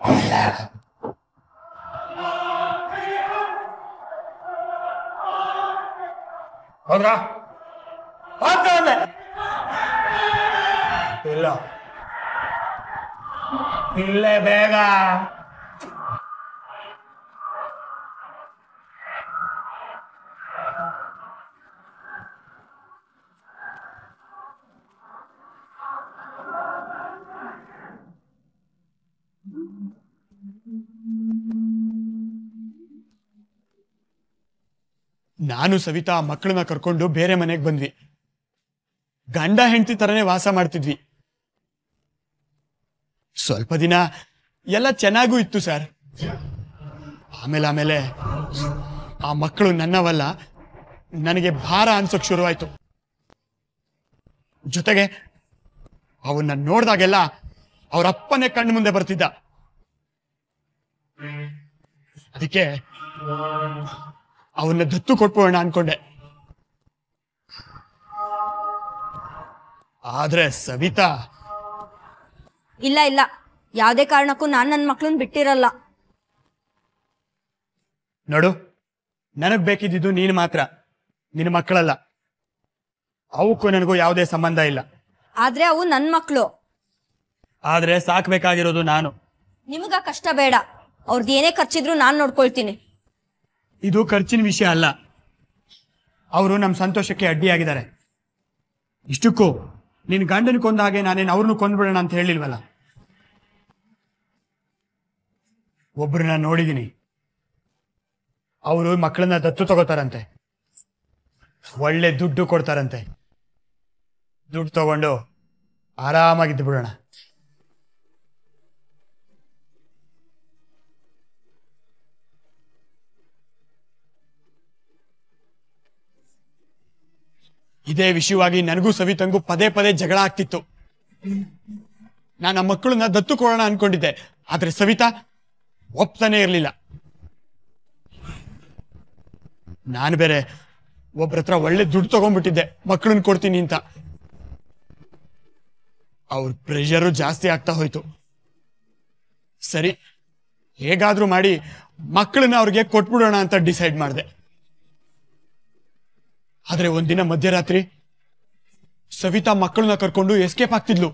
Speaker 6: Hola.
Speaker 4: Otra. Otra.
Speaker 8: Pilla. Pilla, Vega. ನಾನು ಸವಿತಾ ಮಕ್ಕಳನ್ನ ಕರ್ಕೊಂಡು ಬೇರೆ ಮನೆಗೆ ಬಂದ್ವಿ ಗಂಡ ಹೆಂಡತಿ ತರನೇ ವಾಸ ಮಾಡ್ತಿದ್ವಿ ಸ್ವಲ್ಪ ದಿನ ಎಲ್ಲ ಚೆನ್ನಾಗೂ ಇತ್ತು ಸರ್ ಆಮೇಲೆ ಆಮೇಲೆ ಆ ಮಕ್ಕಳು ನನ್ನವಲ್ಲ ನನಗೆ ಭಾರ ಅನ್ಸೋಕ್ ಶುರುವಾಯ್ತು ಜೊತೆಗೆ ಅವನ್ನ ನೋಡಿದಾಗೆಲ್ಲ ಅವ್ರ ಅಪ್ಪನೇ ಕಣ್ಣು ಮುಂದೆ ಬರ್ತಿದ್ದ ಅದಕ್ಕೆ ಅವನ್ನ ದತ್ತು ಕೊಟ್ಬೋಣ ಅನ್ಕೊಂಡೆ ಆದ್ರೆ ಸವಿತಾ
Speaker 7: ಇಲ್ಲ ಇಲ್ಲ ಯಾವುದೇ ಕಾರಣಕ್ಕೂ ನಾನು ನನ್ನ ಮಕ್ಕಳನ್ನ ಬಿಟ್ಟಿರಲ್ಲ
Speaker 8: ನೋಡು ನನಗ್ ಬೇಕಿದ್ದು ನೀನು ಮಾತ್ರ ನಿನ್ನ ಮಕ್ಕಳಲ್ಲ ಅವಕ್ಕೂ ನನಗೂ ಯಾವುದೇ ಸಂಬಂಧ ಇಲ್ಲ
Speaker 7: ಆದ್ರೆ ಅವು ನನ್ನ ಮಕ್ಕಳು
Speaker 8: ಆದ್ರೆ ಸಾಕ್ಬೇಕಾಗಿರೋದು ನಾನು
Speaker 7: ನಿಮಗ ಕಷ್ಟ ಬೇಡ ಅವ್ರದ್ದು ಏನೇ ಖರ್ಚಿದ್ರು ನಾನು ನೋಡ್ಕೊಳ್ತೀನಿ
Speaker 8: ಇದು ಖರ್ಚಿನ ವಿಷಯ ಅಲ್ಲ ಅವರು ನಮ್ಮ ಸಂತೋಷಕ್ಕೆ ಅಡ್ಡಿಯಾಗಿದ್ದಾರೆ ಇಷ್ಟಕ್ಕೂ ನಿನ್ನ ಗಂಡನ ಕೊಂದ ಹಾಗೆ ನಾನೇನು ಅವ್ರನ್ನೂ ಕೊಂದ್ಬಿಡೋಣ ಅಂತ ಹೇಳಿಲ್ವಲ್ಲ ಒಬ್ಬರನ್ನ ನೋಡಿದ್ದೀನಿ ಅವರು ಮಕ್ಕಳನ್ನ ದತ್ತು ತಗೋತಾರಂತೆ ಒಳ್ಳೆ ದುಡ್ಡು ಕೊಡ್ತಾರಂತೆ ದುಡ್ಡು ತಗೊಂಡು ಆರಾಮಾಗಿದ್ದು ಬಿಡೋಣ ಇದೇ ವಿಷಯವಾಗಿ ನನಗೂ ಸವಿತಂಗೂ ಪದೇ ಪದೇ ಜಗಳ ಆಗ್ತಿತ್ತು ನಾನು ಆ ಮಕ್ಕಳನ್ನ ದತ್ತು ಅನ್ಕೊಂಡಿದ್ದೆ ಆದ್ರೆ ಸವಿತಾ ಒಪ್ತಾನೆ ಇರಲಿಲ್ಲ ನಾನು ಬೇರೆ ಒಬ್ಬರ ಹತ್ರ ಒಳ್ಳೆ ದುಡ್ಡು ತಗೊಂಡ್ಬಿಟ್ಟಿದ್ದೆ ಮಕ್ಕಳನ್ನ ಕೊಡ್ತೀನಿ ಅಂತ ಅವ್ರ ಪ್ರೆಷರು ಜಾಸ್ತಿ ಆಗ್ತಾ ಹೋಯ್ತು ಸರಿ ಹೇಗಾದ್ರೂ ಮಾಡಿ ಮಕ್ಕಳನ್ನ ಅವ್ರಿಗೆ ಕೊಟ್ಬಿಡೋಣ ಅಂತ ಡಿಸೈಡ್ ಮಾಡಿದೆ ಆದರೆ ಒಂದು ದಿನ ಮಧ್ಯರಾತ್ರಿ सविता ಮಕ್ಕಳ್ನ ಕರೆಕೊಂಡು ಎಸ್ಕೇಪ್ ಆಗ್ತಿದ್ಲು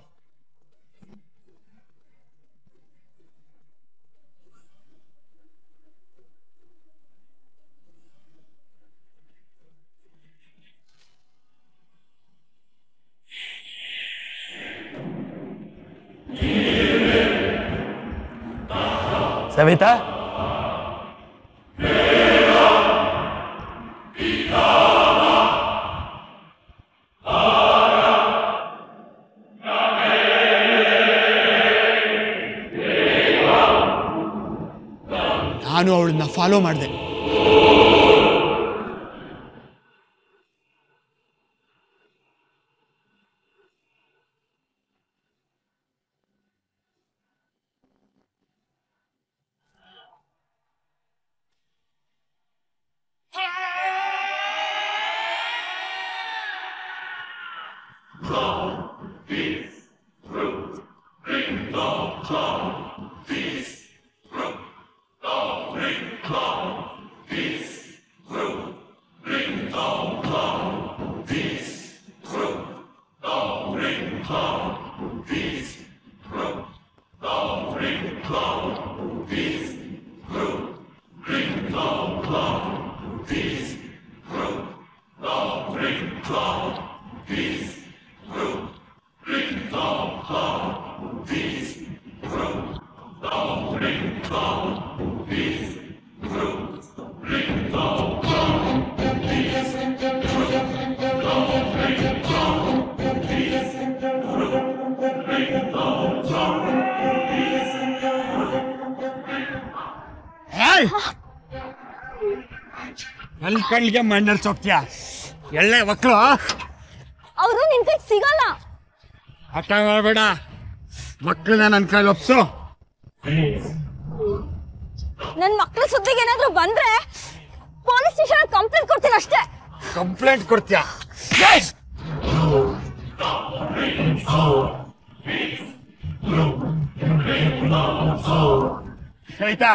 Speaker 8: ಸಾವೇತಾ Hello de ಮಕ್ಕಳಿಗೆ ಮಣ್ಣಲ್ಲಿ ಸೊಪ್ತೀಯ ಎಲ್ಲ ಮಕ್ಕಳು
Speaker 4: ಅವರು ನಿನ್ ಕೈ ಸಿಗಲ್ಲ
Speaker 8: ಹಠ ಮಾಡಬೇಡ ಮಕ್ಕಳನ್ನ ನನ್ನ ಕೈಲಿ ಒಪ್ಸು
Speaker 4: ನನ್ ಮಕ್ಕಳ ಸುದ್ದಿಗೆ ಏನಾದ್ರು ಬಂದ್ರೆ ಪೊಲೀಸ್ ಸ್ಟೇಷನ್ ಕಂಪ್ಲೇಂಟ್ ಕೊಡ್ತೀನಿ ಅಷ್ಟೇ
Speaker 8: ಕಂಪ್ಲೇಂಟ್ ಕೊಡ್ತೀಯ ಸಹಿತಾ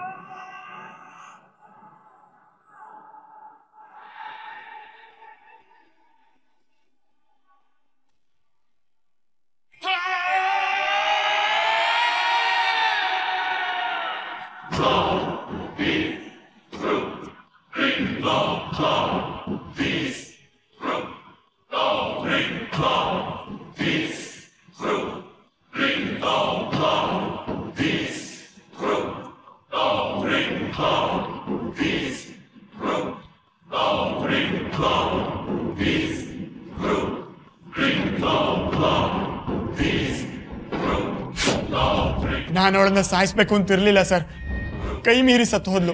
Speaker 4: cloud, this room, ring loud
Speaker 8: ಕೈ ಮೇರಿ ಸತೋಲ್ಲಾ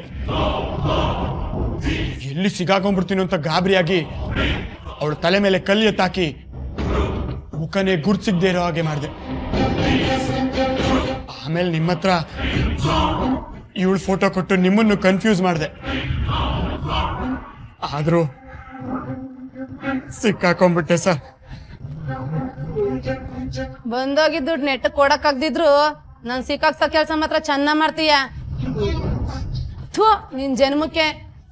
Speaker 8: ಇಲ್ಲಿ ಸಿಕ್ಕಕೊಂಡ್ಬಿಟ್ರುಂತ ಗಾಬರಿಯಾಗಿ ಔರ್ ತಲೆ ಮೇಲೆ ಕಲ್ಲಿಯ ತಾಕಿ ಅವ್ಕನೆ ಗುರ್ಸಿಕ್ ದೇರ ಹೋಗಿ ಮಾರ್ದೆ ಅಮೇಲ್ ನಿಮ್ಮತ್ರ ಯೂಲ್ ಫೋಟೋ ಕೊಟ್ಟು ನಿಮ್ಮನ್ನು ಕನ್ಫ್ಯೂಸ್ ಮಾಡದೆ ಆದ್ರು ಸಿಕ್ಕಕೊಂಡ್ಬಿಟ್ಟೆ ಸರ್
Speaker 4: ಬಂದ ಹೋಗಿ ದುಡ್ ನೆಟ್ ಕೋಡಕಾಗ್ದಿದ್ರು ನಾನು ಸಿಕ್ಕಕ ಸಾ ಕೆಲಸ ಮಾತ್ರ ಚನ್ನಾ ಮಾಡ್ತೀಯಾ ಥೂ ನಿನ್ ಜನ್ಮಕ್ಕೆ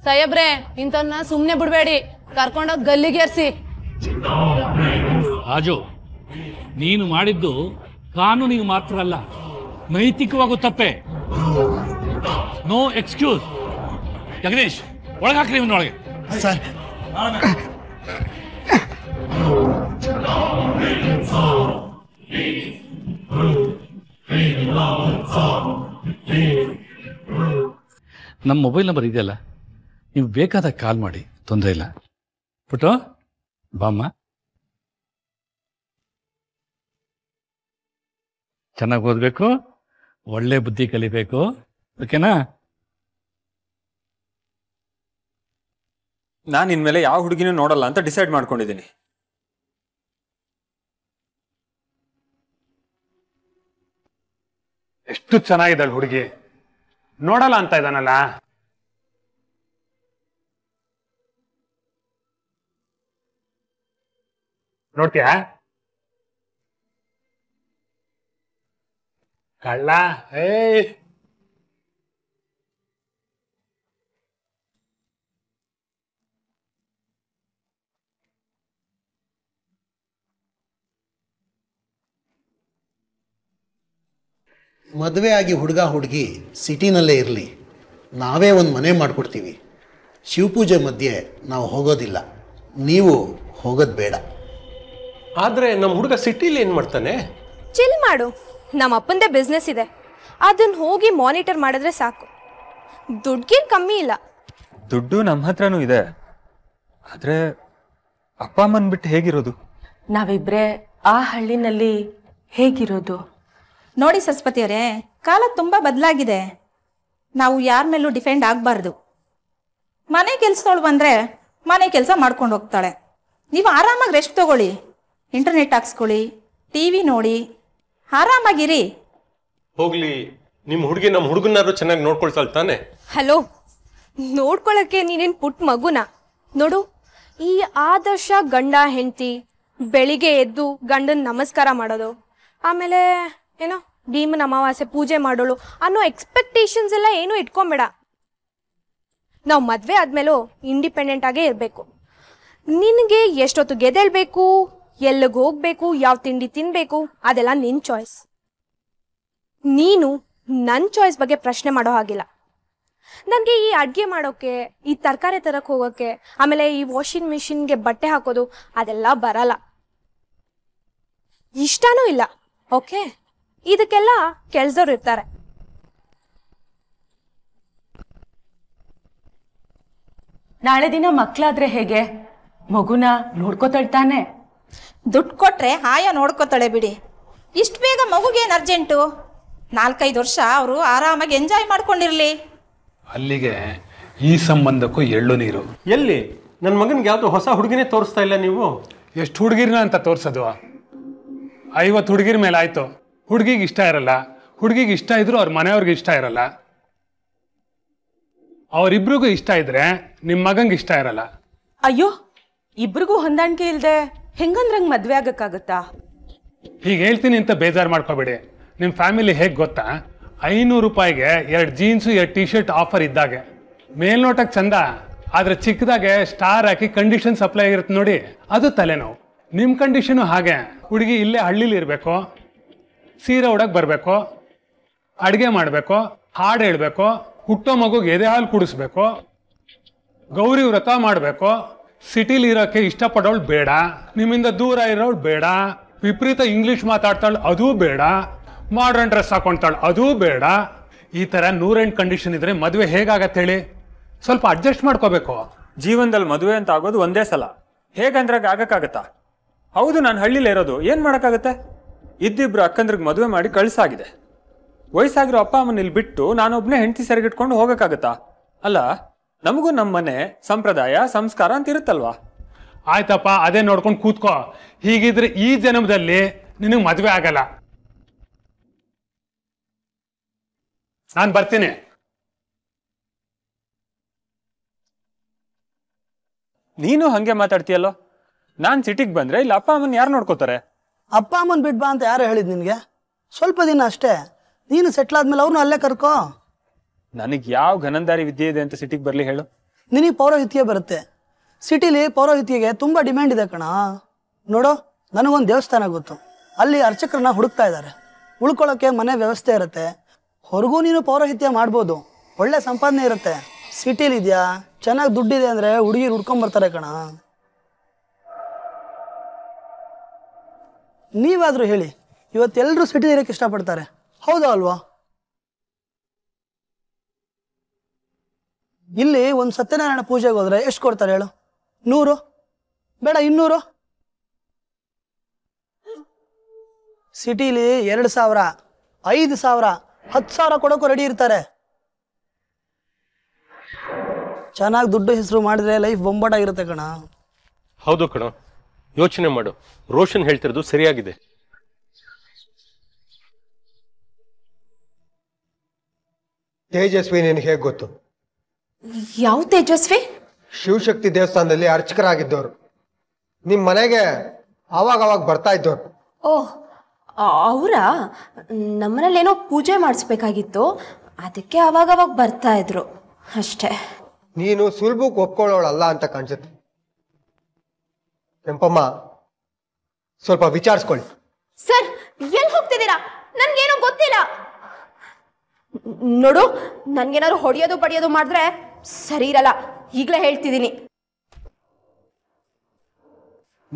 Speaker 4: ಸಾಯಬ್ರೆ ಇಂಥವ್ನ ಸುಮ್ಮನೆ ಬಿಡಬೇಡಿ ಕರ್ಕೊಂಡೋಗಿ ಗಲ್ಲಿಗೇರಿಸಿ
Speaker 1: ರಾಜು ನೀನು ಮಾಡಿದ್ದು ಕಾನೂನಿಗೆ ಮಾತ್ರ ಅಲ್ಲ ನೈತಿಕವಾಗೂ ತಪ್ಪೆ ನೋ ಎಕ್ಸ್ಕ್ಯೂಸ್ ಜಗದೀಶ್ ಒಳಗೆ ಇವನೊಳಗೆ
Speaker 8: ಸರ್ Hey, love,
Speaker 1: ನಮ್ಮ ಮೊಬೈಲ್ ನಂಬರ್ ಇದೆಯಲ್ಲ ನೀವು ಬೇಕಾದಾಗ ಕಾಲ್ ಮಾಡಿ ತೊಂದರೆ ಇಲ್ಲ ಪುಟ್ಟು ಬಾಮ್ಮ ಚೆನ್ನಾಗಿ ಓದಬೇಕು ಒಳ್ಳೆ ಬುದ್ಧಿ ಕಲಿಬೇಕು ಓಕೆನಾ
Speaker 10: ನಾನು ಇನ್ಮೇಲೆ ಯಾವ ಹುಡುಗಿನೂ ನೋಡಲ್ಲ ಅಂತ ಡಿಸೈಡ್ ಮಾಡ್ಕೊಂಡಿದ್ದೀನಿ ಎಷ್ಟು ಚೆನ್ನಾಗಿದ್ದಾಳೆ ಹುಡುಗಿ ನೋಡಲ್ಲ ಅಂತ ಇದ್ದಾನಲ್ಲ ನೋಡ್ತೀಯಾ ಕಳ್ಳ ಹೇ
Speaker 5: ಮದುವೆ ಆಗಿ ಹುಡುಗ ಹುಡುಗಿ ಸಿಟಿನಲ್ಲೇ ಇರಲಿ ನಾವೇ ಒಂದು ಮನೆ ಮಾಡಿಕೊಡ್ತೀವಿ ಶಿವಪೂಜೆ ಮಧ್ಯೆ ನಾವು ಹೋಗೋದಿಲ್ಲ ನೀವು ಹೋಗೋದು ಬೇಡ ಆದರೆ ನಮ್ಮ ಹುಡುಗ ಸಿಟಿಲಿ ಏನು ಮಾಡ್ತಾನೆ
Speaker 7: ಚಿಲ್ ಮಾಡು ನಮ್ಮ ಅಪ್ಪಂದೇ ಬಿಸ್ನೆಸ್ ಇದೆ ಅದನ್ನ ಹೋಗಿ ಮಾನಿಟರ್ ಮಾಡಿದ್ರೆ ಸಾಕು ದುಡ್ಡಿಗೆ ಕಮ್ಮಿ ಇಲ್ಲ
Speaker 10: ದುಡ್ಡು ನಮ್ಮ ಹತ್ರನೂ ಇದೆ ಆದರೆ ಅಪ್ಪ ಅಮ್ಮನ ಬಿಟ್ಟು ಹೇಗಿರೋದು
Speaker 4: ನಾವಿಬ್ರೆ ಆ ಹಳ್ಳಿನಲ್ಲಿ ಹೇಗಿರೋದು ನೋಡಿ
Speaker 7: ಸರಸ್ವತಿಯವರೇ ಅವರೇ ಕಾಲ ತುಂಬ ಬದಲಾಗಿದೆ ನಾವು ಯಾರ ಮೇಲೂ ಡಿಫೆಂಡ್ ಆಗಬಾರ್ದು ಮನೆ ಕೆಲಸದವಳು ಬಂದರೆ ಮನೆ ಕೆಲಸ ಮಾಡ್ಕೊಂಡು ಹೋಗ್ತಾಳೆ ನೀವು ಆರಾಮಾಗಿ ರೆಸ್ಟ್ ತಗೊಳ್ಳಿ ಇಂಟರ್ನೆಟ್ ಹಾಕ್ಸ್ಕೊಳ್ಳಿ ಟಿ ವಿ ನೋಡಿ ಆರಾಮಾಗಿರಿ
Speaker 5: ಹೋಗ್ಲಿ ನಿಮ್ಮ ಹುಡುಗಿ ನಮ್ಮ ಹುಡುಗನಾದ್ರು ಚೆನ್ನಾಗಿ ನೋಡ್ಕೊಳ್ತಾಳೆ ತಾನೆ
Speaker 7: ಹಲೋ ನೋಡ್ಕೊಳ್ಳೋಕ್ಕೆ ನೀನೇನು ಪುಟ್ಟ ಮಗುನ ನೋಡು ಈ ಆದರ್ಶ ಗಂಡ ಹೆಂಡತಿ ಬೆಳಿಗ್ಗೆ ಎದ್ದು ಗಂಡನ ನಮಸ್ಕಾರ ಮಾಡೋದು ಆಮೇಲೆ ಏನೋ ಭೀಮನ ಅಮಾವಾಸ್ಯೆ ಪೂಜೆ ಮಾಡೋಳು ಅನ್ನೋ ಎಕ್ಸ್ಪೆಕ್ಟೇಷನ್ಸ್ ಎಲ್ಲ ಏನೂ ಇಟ್ಕೊಂಬೇಡ ನಾವು ಮದುವೆ ಆದ್ಮೇಲೆ ಇಂಡಿಪೆಂಡೆಂಟ್ ಆಗೇ ಇರಬೇಕು ನಿನಗೆ ಎಷ್ಟೊತ್ತು ಗೆದ್ದೇಳ್ಬೇಕು ಎಲ್ಲಿಗೆ ಹೋಗ್ಬೇಕು ಯಾವ ತಿಂಡಿ ತಿನ್ನಬೇಕು ಅದೆಲ್ಲ ನಿನ್ನ ಚಾಯ್ಸ್ ನೀನು ನನ್ನ ಚಾಯ್ಸ್ ಬಗ್ಗೆ ಪ್ರಶ್ನೆ ಮಾಡೋ ಹಾಗಿಲ್ಲ ನನಗೆ ಈ ಅಡುಗೆ ಮಾಡೋಕ್ಕೆ ಈ ತರಕಾರಿ ತರಕ್ಕೆ ಹೋಗೋಕ್ಕೆ ಆಮೇಲೆ ಈ ವಾಷಿಂಗ್ ಮಿಷಿನ್ಗೆ ಬಟ್ಟೆ ಹಾಕೋದು ಅದೆಲ್ಲ ಬರಲ್ಲ ಇಷ್ಟನೂ ಇಲ್ಲ ಓಕೆ ಇದಕ್ಕೆಲ್ಲ ಕೆಲ್ಸವ್ರು ಇರ್ತಾರೆ ನಾಳೆ ದಿನ ಮಕ್ಕಳಾದ್ರೆ ಹೇಗೆ ಮಗುನ ನೋಡ್ಕೋತಾಳ್ತಾನೆ ದುಡ್ಡು ಕೊಟ್ರೆ ಆಯಾ ನೋಡ್ಕೋತಾಳೆ ಬಿಡಿ ಇಷ್ಟು ಬೇಗ ಮಗುಗೇನು ಅರ್ಜೆಂಟು ನಾಲ್ಕೈದು ವರ್ಷ ಅವರು ಆರಾಮಾಗಿ ಎಂಜಾಯ್ ಮಾಡ್ಕೊಂಡಿರ್ಲಿ
Speaker 10: ಅಲ್ಲಿಗೆ ಈ ಸಂಬಂಧಕ್ಕೂ ಎಳ್ಳು ನೀರು ಎಲ್ಲಿ ನನ್ನ ಮಗನಿಗೆ ಯಾವುದು ಹೊಸ ಹುಡುಗಿನೇ ತೋರಿಸ್ತಾ ಇಲ್ಲ ನೀವು ಎಷ್ಟು ಹುಡುಗಿರ್ನ ಅಂತ ತೋರಿಸೋದು ಐವತ್ತು ಹುಡುಗಿರ ಮೇಲೆ ಆಯಿತು ಹುಡುಗಿಗೆ ಇಷ್ಟ ಇರಲ್ಲ ಹುಡುಗಿಗೆ ಇಷ್ಟ ಇದ್ರು ಅವ್ರ ಮನೆಯವ್ರಿಗೆ ಇಷ್ಟ ಇರಲ್ಲ ಅವರಿಬ್ರಿಗೂ ಇಷ್ಟ ಇದ್ರೆ ನಿಮ್ಮ ಮಗಂಗೆ ಇಷ್ಟ ಇರಲ್ಲ
Speaker 4: ಅಯ್ಯೋ ಇಬ್ರಿಗೂ ಹೊಂದಾಣಿಕೆ ಇಲ್ದೆ ಹೆಂಗಂದ್ರಂಗ್ ಮದುವೆ ಆಗಕ್ಕಾಗತ್ತಾ
Speaker 10: ಹೀಗೆ ಹೇಳ್ತೀನಿ ಅಂತ ಬೇಜಾರು ಮಾಡ್ಕೋಬೇಡಿ ನಿಮ್ಮ ಫ್ಯಾಮಿಲಿ ಹೇಗ್ ಗೊತ್ತಾ ಐನೂರು ರೂಪಾಯಿಗೆ ಎರಡು ಜೀನ್ಸು ಎರಡು ಟಿ ಶರ್ಟ್ ಆಫರ್ ಇದ್ದಾಗೆ ಮೇಲ್ನೋಟಕ್ಕೆ ಚಂದ ಆದ್ರೆ ಚಿಕ್ಕದಾಗೆ ಸ್ಟಾರ್ ಹಾಕಿ ಕಂಡೀಷನ್ ಸಪ್ಲೈ ಆಗಿರುತ್ತೆ ನೋಡಿ ಅದು ತಲೆನೋವು ನಿಮ್ಮ ಕಂಡೀಷನು ಹಾಗೆ ಹುಡುಗಿ ಇಲ್ಲೇ ಹಳ್ಳಿಲಿ ಇರಬೇಕು ಸೀರೆ ಉಡಕ್ಕೆ ಬರಬೇಕು ಅಡುಗೆ ಮಾಡಬೇಕು ಹಾಡು ಹೇಳಬೇಕು ಹುಟ್ಟೋ ಮಗುಗೆ ಎದೆ ಹಾಲು ಕುಡಿಸ್ಬೇಕು ಗೌರಿ ವ್ರತ ಮಾಡಬೇಕು ಸಿಟಿಲಿ ಇರೋಕ್ಕೆ ಇಷ್ಟಪಡೋಳು ಬೇಡ ನಿಮ್ಮಿಂದ ದೂರ ಇರೋಳು ಬೇಡ ವಿಪರೀತ ಇಂಗ್ಲೀಷ್ ಮಾತಾಡ್ತಾಳು ಅದೂ ಬೇಡ ಮಾಡ್ರನ್ ಡ್ರೆಸ್ ಹಾಕೊಳ್ತಾಳು ಅದೂ ಬೇಡ ಈ ಥರ ನೂರೆಂಟು ಕಂಡೀಷನ್ ಇದ್ರೆ ಮದುವೆ ಹೇಗಾಗತ್ತೆ ಹೇಳಿ ಸ್ವಲ್ಪ ಅಡ್ಜಸ್ಟ್ ಮಾಡ್ಕೋಬೇಕು ಜೀವನದಲ್ಲಿ ಮದುವೆ ಅಂತ ಆಗೋದು ಒಂದೇ ಸಲ ಹೇಗಂದ್ರಾಗ ಆಗಕ್ಕಾಗತ್ತಾ ಹೌದು ನಾನು ಹಳ್ಳಿಲಿ ಇರೋದು ಏನು ಮಾಡೋಕ್ಕಾಗತ್ತೆ ಇದ್ದಿಬ್ರು ಅಕ್ಕಂದ್ರಿಗೆ ಮದುವೆ ಮಾಡಿ ಕಳ್ಸಾಗಿದೆ ವಯಸ್ಸಾಗಿರೋ ಅಪ್ಪ ಅಮ್ಮನ ಇಲ್ಲಿ ಬಿಟ್ಟು ನಾನೊಬ್ನೇ ಹೆಂಡತಿ ಸೆರೆಗಿಟ್ಕೊಂಡು ಹೋಗೋಕ್ಕಾಗತ್ತಾ ಅಲ್ಲ ನಮಗೂ ನಮ್ಮ ಮನೆ ಸಂಪ್ರದಾಯ ಸಂಸ್ಕಾರ ಅಂತ ಇರುತ್ತಲ್ವಾ ಆಯ್ತಪ್ಪ ಅದೇ ನೋಡ್ಕೊಂಡು ಕೂತ್ಕೋ ಹೀಗಿದ್ರೆ ಈ ಜನ್ಮದಲ್ಲಿ ನಿನಗೆ ಮದುವೆ ಆಗಲ್ಲ ನಾನು ಬರ್ತೀನಿ ನೀನು ಹಂಗೆ ಮಾತಾಡ್ತೀಯಲ್ಲೋ ನಾನು ಸಿಟಿಗೆ ಬಂದ್ರೆ
Speaker 9: ಇಲ್ಲಿ ಅಪ್ಪ ಅಮ್ಮನ ಯಾರು ನೋಡ್ಕೋತಾರೆ ಅಪ್ಪ ಅಮ್ಮನ ಬಿಡ್ಬಾ ಅಂತ ಯಾರು ಹೇಳಿದ್ ನಿನಗೆ ಸ್ವಲ್ಪ ದಿನ ಅಷ್ಟೇ ನೀನು ಸೆಟ್ಲ್ ಆದ್ಮೇಲೆ ಅವ್ರನ್ನ ಅಲ್ಲೇ ಕರ್ಕೋ
Speaker 10: ನನಗೆ ಯಾವ ಘನಂದಾರಿ ವಿದ್ಯೆ ಇದೆ ಅಂತ ಸಿಟಿಗೆ ಬರಲಿ ಹೇಳು
Speaker 9: ನಿನಗೆ ಪೌರೋಹಿತ್ಯ ಬರುತ್ತೆ ಸಿಟಿಲಿ ಪೌರೋಹಿತ್ಯಗೆ ತುಂಬ ಡಿಮ್ಯಾಂಡ್ ಇದೆ ಕಣ ನೋಡು ನನಗೊಂದು ದೇವಸ್ಥಾನ ಗೊತ್ತು ಅಲ್ಲಿ ಅರ್ಚಕರನ್ನ ಹುಡುಕ್ತಾ ಇದ್ದಾರೆ ಉಳ್ಕೊಳ್ಳೋಕ್ಕೆ ಮನೆ ವ್ಯವಸ್ಥೆ ಇರುತ್ತೆ ಹೊರಗೂ ನೀನು ಪೌರೋಹಿತ್ಯ ಮಾಡ್ಬೋದು ಒಳ್ಳೆ ಸಂಪಾದನೆ ಇರುತ್ತೆ ಇದೆಯಾ ಚೆನ್ನಾಗಿ ದುಡ್ಡಿದೆ ಅಂದರೆ ಹುಡುಗಿರು ಹುಡ್ಕೊಂಬರ್ತಾರೆ ಕಣ ನೀವಾದರೂ ಹೇಳಿ ಇವತ್ತೆಲ್ಲರೂ ಸಿಟಿ ಇರೋಕ್ಕೆ ಇಷ್ಟಪಡ್ತಾರೆ ಹೌದಾ ಅಲ್ವಾ ಇಲ್ಲಿ ಒಂದು ಸತ್ಯನಾರಾಯಣ ಪೂಜೆಗೆ ಹೋದರೆ ಎಷ್ಟು ಕೊಡ್ತಾರೆ ಹೇಳು ನೂರು ಬೇಡ ಇನ್ನೂರು ಸಿಟೀಲಿ ಎರಡು ಸಾವಿರ ಐದು ಸಾವಿರ ಹತ್ತು ಸಾವಿರ ಕೊಡೋಕ್ಕೂ ರೆಡಿ ಇರ್ತಾರೆ ಚೆನ್ನಾಗಿ ದುಡ್ಡು ಹೆಸರು ಮಾಡಿದ್ರೆ ಲೈಫ್ ಬೊಂಬಾಟಾಗಿರುತ್ತೆ ಕಣ
Speaker 5: ಹೌದು ಕಣ ಯೋಚನೆ ಮಾಡು ರೋಷನ್ ಹೇಳ್ತಿರೋದು ಸರಿಯಾಗಿದೆ
Speaker 6: ತೇಜಸ್ವಿ ನಿನ್ ಹೇಗ್ ಗೊತ್ತು
Speaker 7: ಯಾವ
Speaker 2: ತೇಜಸ್ವಿ
Speaker 6: ಶಿವಶಕ್ತಿ ದೇವಸ್ಥಾನದಲ್ಲಿ ಅರ್ಚಕರಾಗಿದ್ದವರು ನಿಮ್ ಮನೆಗೆ ಅವಾಗ ಅವಾಗ ಬರ್ತಾ ಇದ್ದವ್ರು
Speaker 2: ಓ ಅವರ ಏನೋ ಪೂಜೆ ಮಾಡಿಸ್ಬೇಕಾಗಿತ್ತು ಅದಕ್ಕೆ ಅವಾಗ ಅವಾಗ ಬರ್ತಾ ಇದ್ರು ಅಷ್ಟೇ
Speaker 6: ನೀನು ಸುಲಭಕ್ಕೆ ಒಪ್ಕೊಳ್ಳೋಳಲ್ಲ ಅಂತ ಕಾಣಿಸುತ್ತೆ ಕೆಂಪಮ್ಮ ಸ್ವಲ್ಪ ವಿಚಾರಿಸ್ಕೊಳ್ಳಿ
Speaker 7: ಸರ್ ಎಲ್ಲಿ ಹೋಗ್ತಿದ್ದೀರಾ ನನ್ಗೇನು ಗೊತ್ತಿಲ್ಲ ನೋಡು ನನ್ಗೇನಾದ್ರು ಹೊಡೆಯೋದು ಪಡೆಯೋದು ಮಾಡಿದ್ರೆ ಸರಿ
Speaker 4: ಇರಲ್ಲ ಈಗಲೇ ಹೇಳ್ತಿದ್ದೀನಿ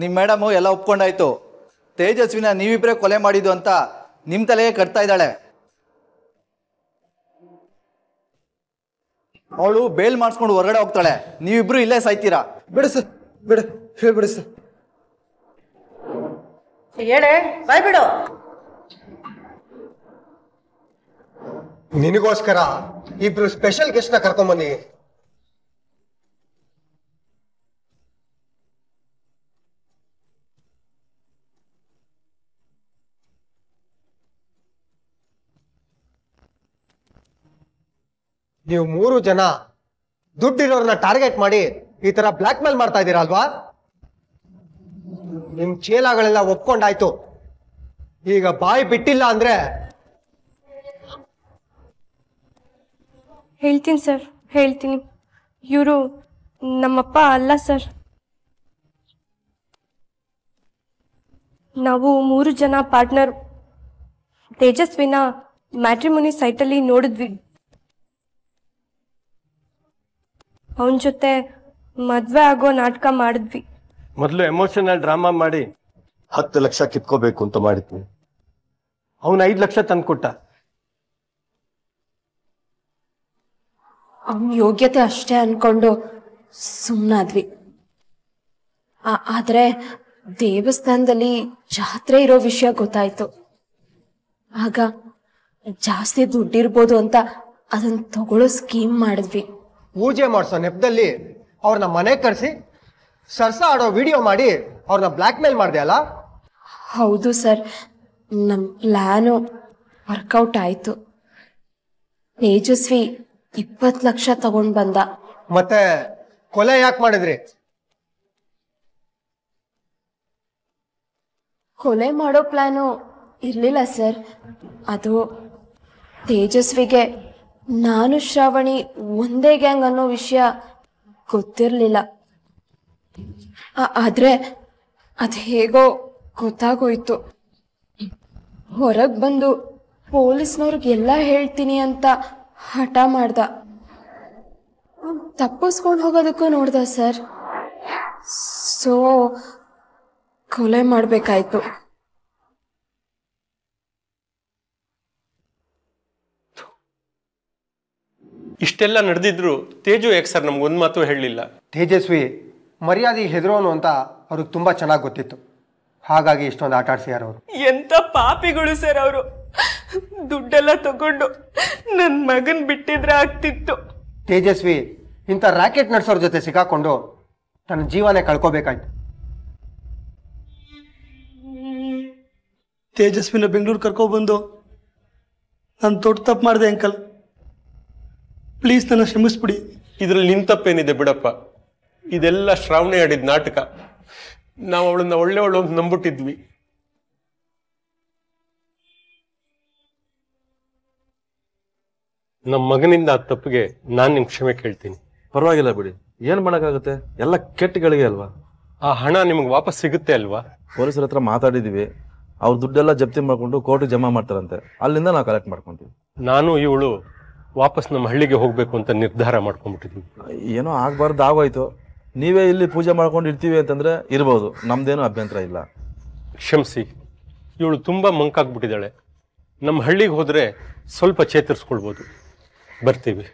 Speaker 9: ನಿಮ್ಮ ಮೇಡಮು
Speaker 6: ಎಲ್ಲ ಒಪ್ಕೊಂಡಾಯ್ತು ತೇಜಸ್ವಿನ ನೀವಿಬ್ಬರೇ ಕೊಲೆ ಮಾಡಿದ್ದು ಅಂತ ನಿಮ್ಮ ತಲೆಗೆ ಕಟ್ತಾ ಇದ್ದಾಳೆ ಅವಳು ಬೇಲ್ ಮಾಡಿಸ್ಕೊಂಡು ಹೊರಗಡೆ ಹೋಗ್ತಾಳೆ ನೀವಿಬ್ರು ಇಲ್ಲೇ ಸಾಯ್ತೀರಾ ಬಿಡು ಸರ್ ಬಿಡು ಸರ್
Speaker 9: ಹೇಳೆ ಬಾಯ್ಬಿಡು
Speaker 6: ನಿನಗೋಸ್ಕರ ಇಬ್ರು ಸ್ಪೆಷಲ್ ಗೆಸ್ಟ್ ನ ಕರ್ಕೊಂಡ್ ಬನ್ನಿ ನೀವು ಮೂರು ಜನ ದುಡ್ಡಿರೋರ್ನ ಟಾರ್ಗೆಟ್ ಮಾಡಿ ಈ ತರ ಬ್ಲಾಕ್ ಮೇಲ್ ಮಾಡ್ತಾ ಇದ್ದೀರಾ ಅಲ್ವಾ ನಿಮ್ ಚೀಲಗಳೆಲ್ಲ ಒಪ್ಕೊಂಡಾಯ್ತು ಈಗ ಬಾಯಿ ಬಿಟ್ಟಿಲ್ಲ ಅಂದ್ರೆ
Speaker 4: ಹೇಳ್ತೀನಿ ಸರ್ ಹೇಳ್ತೀನಿ
Speaker 7: ಇವರು ನಮ್ಮಪ್ಪ ಅಲ್ಲ ಸರ್ ನಾವು ಮೂರು ಜನ ಪಾರ್ಟ್ನರ್ ತೇಜಸ್ವಿನ ಮ್ಯಾಟ್ರಿಮೋನಿ ಸೈಟಲ್ಲಿ ನೋಡಿದ್ವಿ ಅವನ ಜೊತೆ ಮದುವೆ ಆಗೋ ನಾಟಕ ಮಾಡಿದ್ವಿ
Speaker 5: ಮೊದಲು ಎಮೋಷನಲ್ ಡ್ರಾಮಾ ಮಾಡಿ ಹತ್ತು ಲಕ್ಷ ಕಿತ್ಕೋಬೇಕು ಅಂತ ಮಾಡಿದ್ವಿ ಅವನು ಐದು ಲಕ್ಷ ತಂದ್ಕೊಟ್ಟ
Speaker 2: ಅವನ ಯೋಗ್ಯತೆ ಅಷ್ಟೇ ಅನ್ಕೊಂಡು ಸುಮ್ಮನಾದ್ವಿ ಆದ್ರೆ ದೇವಸ್ಥಾನದಲ್ಲಿ ಜಾತ್ರೆ ಇರೋ ವಿಷಯ ಗೊತ್ತಾಯ್ತು ಆಗ ಜಾಸ್ತಿ ದುಡ್ಡಿರ್ಬೋದು ಅಂತ ಅದನ್ನ ತಗೊಳ್ಳೋ ಸ್ಕೀಮ್ ಮಾಡಿದ್ವಿ
Speaker 6: ಪೂಜೆ ಮಾಡಿಸೋ ನೆಪದಲ್ಲಿ ಅವ್ರನ್ನ ಮನೆ ಕರೆಸಿ ಸರ್ಸ ಆಡೋ ವಿಡಿಯೋ ಮಾಡಿ ಅವ್ರನ್ನ ಬ್ಲ್ಯಾಕ್ ಮೇಲ್ ಮಾಡಿದೆ ಅಲ್ಲ
Speaker 2: ಹೌದು ಸರ್ ನಮ್ಮ ಪ್ಲ್ಯಾನು ವರ್ಕೌಟ್ ಆಯಿತು ತೇಜಸ್ವಿ ಇಪ್ಪತ್ತು ಲಕ್ಷ ತಗೊಂಡ್ ಬಂದ
Speaker 6: ಮತ್ತೆ ಕೊಲೆ ಯಾಕೆ ಮಾಡಿದ್ರಿ
Speaker 2: ಕೊಲೆ ಮಾಡೋ ಪ್ಲ್ಯಾನು ಇರಲಿಲ್ಲ ಸರ್ ಅದು ತೇಜಸ್ವಿಗೆ ನಾನು ಶ್ರಾವಣಿ ಒಂದೇ ಗ್ಯಾಂಗ್ ಅನ್ನೋ ವಿಷಯ ಗೊತ್ತಿರಲಿಲ್ಲ ಆದ್ರೆ ಅದ್ ಹೇಗೋ ಗೊತ್ತಾಗೋಯ್ತು ಹೊರಗ್ ಬಂದು ಎಲ್ಲ ಹೇಳ್ತೀನಿ ಅಂತ ಹಠ ಮಾಡ್ದ ತಪ್ಪಿಸ್ಕೊಂಡು ಹೋಗೋದಕ್ಕೂ ನೋಡ್ದ ಸರ್ ಸೊ ಕೊಲೆ ಮಾಡ್ಬೇಕಾಯ್ತು
Speaker 5: ಇಷ್ಟೆಲ್ಲ ನಡೆದಿದ್ರು ತೇಜು ಯಾಕೆ ಸರ್ ನಮ್ಗೊಂದ್ ಮಾತು ಹೇಳಲಿಲ್ಲ
Speaker 6: ತೇಜಸ್ವಿ ಮರ್ಯಾದೆ ಹೆದರೋನು ಅಂತ ಅವ್ರಿಗೆ ತುಂಬ ಚೆನ್ನಾಗಿ ಗೊತ್ತಿತ್ತು ಹಾಗಾಗಿ ಇಷ್ಟೊಂದು ಆಟ ಅವರು
Speaker 9: ಎಂತ ಪಾಪಿಗಳು ಸರ್ ಅವರು ದುಡ್ಡೆಲ್ಲ ತಗೊಂಡು ನನ್ನ ಮಗನ್ ಬಿಟ್ಟಿದ್ರೆ ಆಗ್ತಿತ್ತು ತೇಜಸ್ವಿ ಇಂಥ
Speaker 6: ರಾಕೆಟ್ ನಡೆಸೋರ ಜೊತೆ ಸಿಕ್ಕಾಕೊಂಡು ತನ್ನ ಜೀವನ ಕಳ್ಕೋಬೇಕಾಯ್ತು
Speaker 9: ತೇಜಸ್ವಿನ ಬೆಂಗಳೂರು ಕರ್ಕೊಬಂದು ನಾನು ದೊಡ್ಡ ತಪ್ಪು ಮಾಡಿದೆ ಅಂಕಲ್ ಪ್ಲೀಸ್ ನನ್ನ ಶ್ರಮಿಸ್ಬಿಡಿ ಇದರಲ್ಲಿ ನಿನ್ನ
Speaker 5: ತಪ್ಪೇನಿದೆ ಬಿಡಪ್ಪ ಇದೆಲ್ಲ ಶ್ರಾವಣಿ ಆಡಿದ ನಾಟಕ
Speaker 9: ನಾವು ಅವಳನ್ನ ಒಳ್ಳೆ
Speaker 5: ಅಂತ ನಂಬಿಟ್ಟಿದ್ವಿ ನಮ್ಮ ಮಗನಿಂದ ಆ ತಪ್ಪಿಗೆ ನಾನು ನಿಮ್ ಕ್ಷಮೆ ಕೇಳ್ತೀನಿ ಪರವಾಗಿಲ್ಲ ಬಿಡಿ ಏನ್ ಮಾಡಕ್ಕಾಗುತ್ತೆ ಎಲ್ಲ ಕೆಟ್ಟಗಳಿಗೆ ಅಲ್ವಾ ಆ ಹಣ ನಿಮ್ಗೆ ವಾಪಸ್ ಸಿಗುತ್ತೆ ಅಲ್ವಾ ಪೊಲೀಸರ ಹತ್ರ ಮಾತಾಡಿದೀವಿ ಅವ್ರ ದುಡ್ಡೆಲ್ಲ ಜಪ್ತಿ ಮಾಡ್ಕೊಂಡು ಕೋರ್ಟ್ ಜಮಾ ಮಾಡ್ತಾರಂತೆ ಅಲ್ಲಿಂದ ನಾವು ಕಲೆಕ್ಟ್ ಮಾಡ್ಕೊಂತೀವಿ ನಾನು ಇವಳು ವಾಪಸ್ ನಮ್ಮ ಹಳ್ಳಿಗೆ ಹೋಗ್ಬೇಕು ಅಂತ ನಿರ್ಧಾರ ಮಾಡ್ಕೊಂಡ್ಬಿಟ್ಟಿದ್ವಿ ಏನೋ ಆಗ್ಬಾರ್ದು ಆಗೋಯ್ತು ನೀವೇ ಇಲ್ಲಿ ಪೂಜೆ ಮಾಡ್ಕೊಂಡು ಇರ್ತೀವಿ ಅಂತಂದರೆ ಇರ್ಬೋದು ನಮ್ಮದೇನು ಅಭ್ಯಂತರ ಇಲ್ಲ ಕ್ಷಮಿಸಿ ಇವಳು ತುಂಬ ಮಂಕಾಗ್ಬಿಟ್ಟಿದ್ದಾಳೆ ನಮ್ಮ ಹಳ್ಳಿಗೆ ಹೋದರೆ ಸ್ವಲ್ಪ ಚೇತರಿಸ್ಕೊಳ್ಬೋದು ಬರ್ತೀವಿ